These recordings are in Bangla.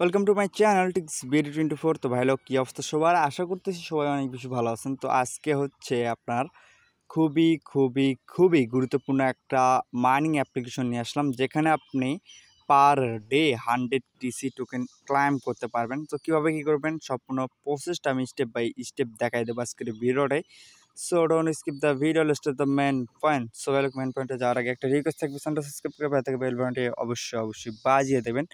ওয়েলকাম টু মাই চ্যানেল টিক্স বিডি টোয়েন্টি ফোর তো ভাইলো কী অবস্থা সবার আশা করতেছি সবাই অনেক বেশি ভালো আছেন তো আজকে হচ্ছে আপনার খুবই খুবই খুবই গুরুত্বপূর্ণ একটা মাইনিং অ্যাপ্লিকেশন নিয়ে আসলাম যেখানে আপনি per day hundred TC token claim করতে পারবেন তো কীভাবে কী করবেন সম্পূর্ণ প্রসেসটা আমি স্টেপ বাই স্টেপ দেখাই দেবো আজকের ভিডিওটায় so don't skip the video list the main point so লোক মেন পয়েন্টে যাওয়ার আগে একটা রিকোয়েস্ট থাকবে চ্যানেলটা সাবস্ক্রাইব করে থাকবে অবশ্যই অবশ্যই বাজিয়ে দেবেন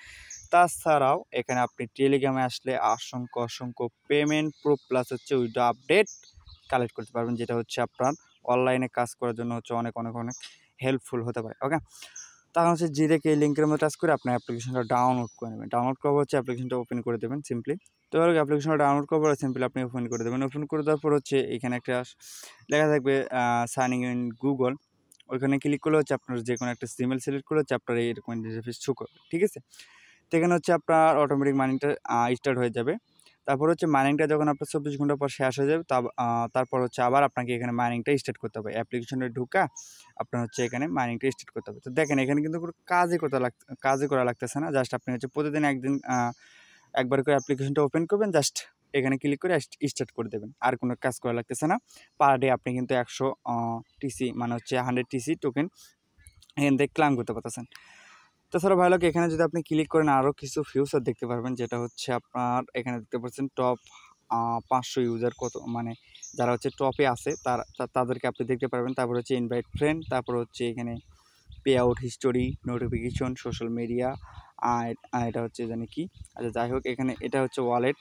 তাছাড়াও এখানে আপনি টেলিগ্রামে আসলে অসংখ্য অসংখ্য পেমেন্ট প্রুফ প্লাস হচ্ছে উইডো আপডেট কালেক্ট করতে পারবেন যেটা হচ্ছে আপনার অনলাইনে কাজ করার জন্য হচ্ছে অনেক অনেক অনেক হেল্পফুল হতে পারে ওকে তখন হচ্ছে জিরেকে এই লিঙ্কের মধ্যে টাচ করে আপনার অ্যাপ্লিকেশনটা ডাউনলোড করে নেবেন ডাউনলোড করবো হচ্ছে অ্যাপ্লিকেশনটা ওপেন করে দেবেন সিম্পলি তো এবার অ্যাপ্লিকেশনটা ডাউনলোড করবো সিম্পলি আপনি ওপেন করে দেবেন ওপেন করে দেওয়ার পর হচ্ছে এখানে একটা লেখা থাকবে সাইনিং ইন গুগল ওইখানে ক্লিক করলে হচ্ছে আপনার যে কোনো একটা সিমেল সিলেক্ট করলে হচ্ছে আপনার এরকম ইন্টারফেস শু করবে ঠিক আছে সেখানে হচ্ছে আপনার অটোমেটিক মাইনিংটা স্টার্ট হয়ে যাবে তারপর হচ্ছে মাইনিংটা যখন আপনার চব্বিশ ঘন্টা পর শেষ হয়ে যাবে তারপর হচ্ছে আবার আপনাকে এখানে মাইনিংটা স্টার্ট করতে হবে অ্যাপ্লিকেশনে ঢুকা আপনার হচ্ছে এখানে মাইনিংটা স্টার্ট করতে হবে তো দেখেন এখানে কিন্তু কোনো কাজই করতে লাগ কাজই করা লাগতেছে না জাস্ট আপনি হচ্ছে প্রতিদিন একদিন একবার করে অ্যাপ্লিকেশনটা ওপেন করবেন জাস্ট এখানে ক্লিক করে স্টার্ট করে দেবেন আর কোনো কাজ করা লাগতেছে না পার ডে আপনি কিন্তু একশো টিসি মানে হচ্ছে হান্ড্রেড টিসি টোকেন এখান থেকে ক্লাম করতে পারতেছেন তাছাড়া ভাই লোক এখানে যদি আপনি ক্লিক করেন আরও কিছু ফিউচার দেখতে পারবেন যেটা হচ্ছে আপনার এখানে দেখতে পাচ্ছেন টপ পাঁচশো ইউজার কত মানে যারা হচ্ছে টপে আছে তার তাদেরকে আপনি দেখতে পারবেন তারপর হচ্ছে ইনভাইট ফ্রেন্ড তারপর হচ্ছে এখানে pay out history notification social media আর এটা হচ্ছে জানি কি আচ্ছা যাই হোক এখানে এটা হচ্ছে ওয়ালেট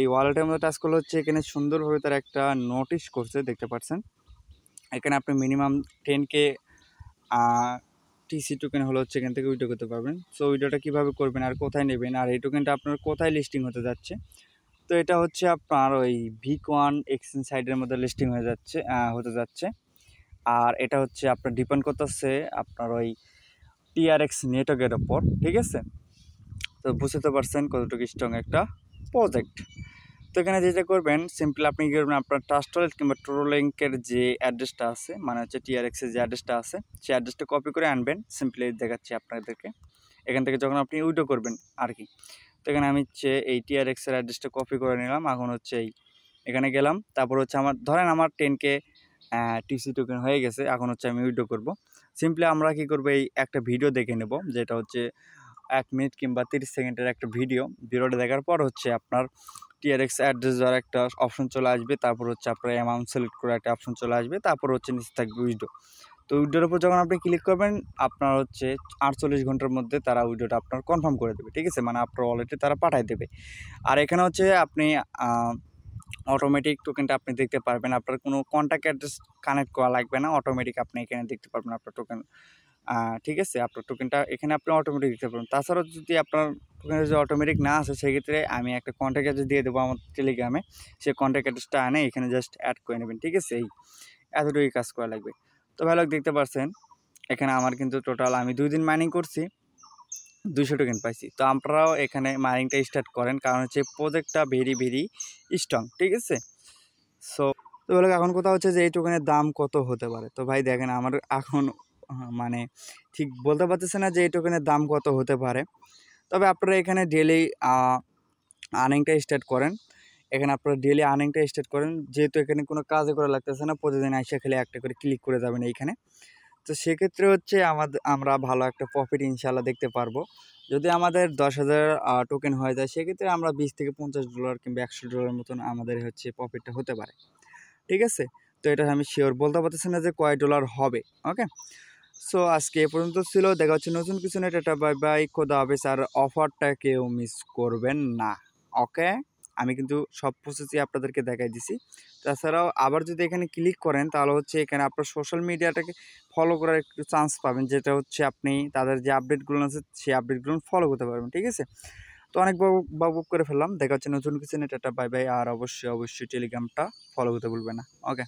এই ওয়ালেটের মধ্যে টাচ করলে হচ্ছে এখানে সুন্দরভাবে তার একটা নোটিশ করছে দেখতে পাচ্ছেন এখানে আপনি minimum ten K TC token হলো হচ্ছে এখান থেকে উইডো করতে পারবেন সো উইডোটা কীভাবে করবেন আর কোথায় নেবেন আর এই টোকেনটা আপনার কোথায় লিস্টিং হতে যাচ্ছে তো এটা হচ্ছে আপনার ওই ভিক ওয়ান এক্সচেঞ্জ সাইডের মধ্যে লিস্টিং হয়ে যাচ্ছে হতে যাচ্ছে আর এটা হচ্ছে আপনার ডিপেন্ড করতেছে আপনার ওই টিআরএক্স নেটওয়ার্কের ওপর ঠিক আছে তো বুঝতে পারছেন কতটুকু স্ট্রং একটা প্রজেক্ট তো এখানে যেটা করবেন সিম্পল আপনি কী করবেন আপনার ট্রাস্ট ওয়ালেট কিংবা ট্রোলিঙ্কের যে অ্যাড্রেসটা আছে মানে হচ্ছে টিআরএক্সের যে অ্যাড্রেসটা আছে সেই অ্যাড্রেসটা কপি করে আনবেন সিম্পলি দেখাচ্ছি আপনাদেরকে এখান থেকে যখন আপনি উইডো করবেন আর কি তো এখানে আমি হচ্ছে এই টিআরএক্সের অ্যাড্রেসটা কপি করে নিলাম এখন হচ্ছে এই এখানে গেলাম তারপর হচ্ছে আমার ধরেন আমার টেনকে টিসি টোকেন হয়ে গেছে এখন হচ্ছে আমি উইডো করব সিম্পলি আমরা কি করব এই একটা ভিডিও দেখে নেব যেটা হচ্ছে এক মিনিট কিংবা তিরিশ সেকেন্ডের একটা ভিডিও ভিডিওটা দেখার পর হচ্ছে আপনার টিআরএক্স অ্যাড্রেস দেওয়ার একটা অপশন চলে আসবে তারপর হচ্ছে আপনার অ্যামাউন্ট সিলেক্ট করে একটা অপশন চলে আসবে তারপর হচ্ছে নিচে থাকবে উইডো তো উইডোর উপর যখন আপনি ক্লিক করবেন আপনার হচ্ছে আটচল্লিশ ঘন্টার মধ্যে তারা উইডোটা আপনার কনফার্ম করে দেবে ঠিক আছে মানে আপনার ওয়ালেটে তারা পাঠাই দেবে আর এখানে হচ্ছে আপনি অটোমেটিক টোকেনটা আপনি দেখতে পারবেন আপনার কোনো কন্ট্যাক্ট অ্যাড্রেস কানেক্ট করা লাগবে না অটোমেটিক আপনি এখানে দেখতে পারবেন আপনার টোকেন ঠিক আছে আপনার টোকেনটা এখানে আপনি অটোমেটিক দিতে পারবেন তাছাড়াও যদি আপনার টোকেন যদি অটোমেটিক না আসে সেক্ষেত্রে আমি একটা কন্ট্যাক্ট অ্যাড্রেস দিয়ে দেবো আমার টেলিগ্রামে সেই কন্ট্যাক্ট অ্যাড্রেসটা আনে এখানে জাস্ট অ্যাড করে নেবেন ঠিক আছে এই এতটুকুই কাজ করা লাগবে তো ভালো দেখতে পাচ্ছেন এখানে আমার কিন্তু টোটাল আমি দুই দিন মাইনিং করছি দুশো টোকেন পাইছি তো আপনারাও এখানে মাইনিংটা স্টার্ট করেন কারণ হচ্ছে প্রজেক্টটা ভেরি ভেরি স্ট্রং ঠিক আছে সো তো বলে এখন কথা হচ্ছে যে এই টোকেনের দাম কত হতে পারে তো ভাই দেখেন আমার এখন হ্যাঁ, মানে ঠিক বলতে পারতেছে না যে এই টোকেনের দাম কত হতে পারে তবে আপনারা এখানে ডেলি আর্নিংটা স্টার্ট করেন এখানে আপনারা ডেলি আর্নিংটা স্টার্ট করেন যেহেতু এখানে কোনো কাজে করা লাগতেছে না প্রতিদিন আইসে খেলে একটা করে ক্লিক করে যাবেন এইখানে তো সেক্ষেত্রে হচ্ছে আমাদের আমরা ভালো একটা প্রফিট ইনশাল্লাহ দেখতে পারবো যদি আমাদের দশ হাজার টোকেন হয়ে যায় সেক্ষেত্রে আমরা বিশ থেকে পঞ্চাশ ডলার কিংবা একশো ডলার মতন আমাদের হচ্ছে প্রফিটটা হতে পারে ঠিক আছে তো এটা আমি শিওর বলতে পারতেছি না যে কয় ডলার হবে ওকে সো আজকে এ পর্যন্ত ছিল দেখা হচ্ছে নতুন কিছু নেই টাটা বাই বাই খোদা হাফেজ আর অফারটা কেউ মিস করবেন না ওকে আমি কিন্তু সব প্রসেসই আপনাদেরকে দেখাই দিছি তাছাড়াও আবার যদি এখানে ক্লিক করেন তাহলে হচ্ছে এখানে আপনার সোশ্যাল মিডিয়াটাকে ফলো করার একটু চান্স পাবেন যেটা হচ্ছে আপনি তাদের যে আপডেটগুলো আছে সেই আপডেটগুলো ফলো করতে পারবেন ঠিক আছে তো অনেক বাবু করে ফেললাম দেখা হচ্ছে নতুন কিছু নেই টাটা বাই বাই আর অবশ্যই অবশ্যই টেলিগ্রামটা ফলো করতে ভুলবে না ওকে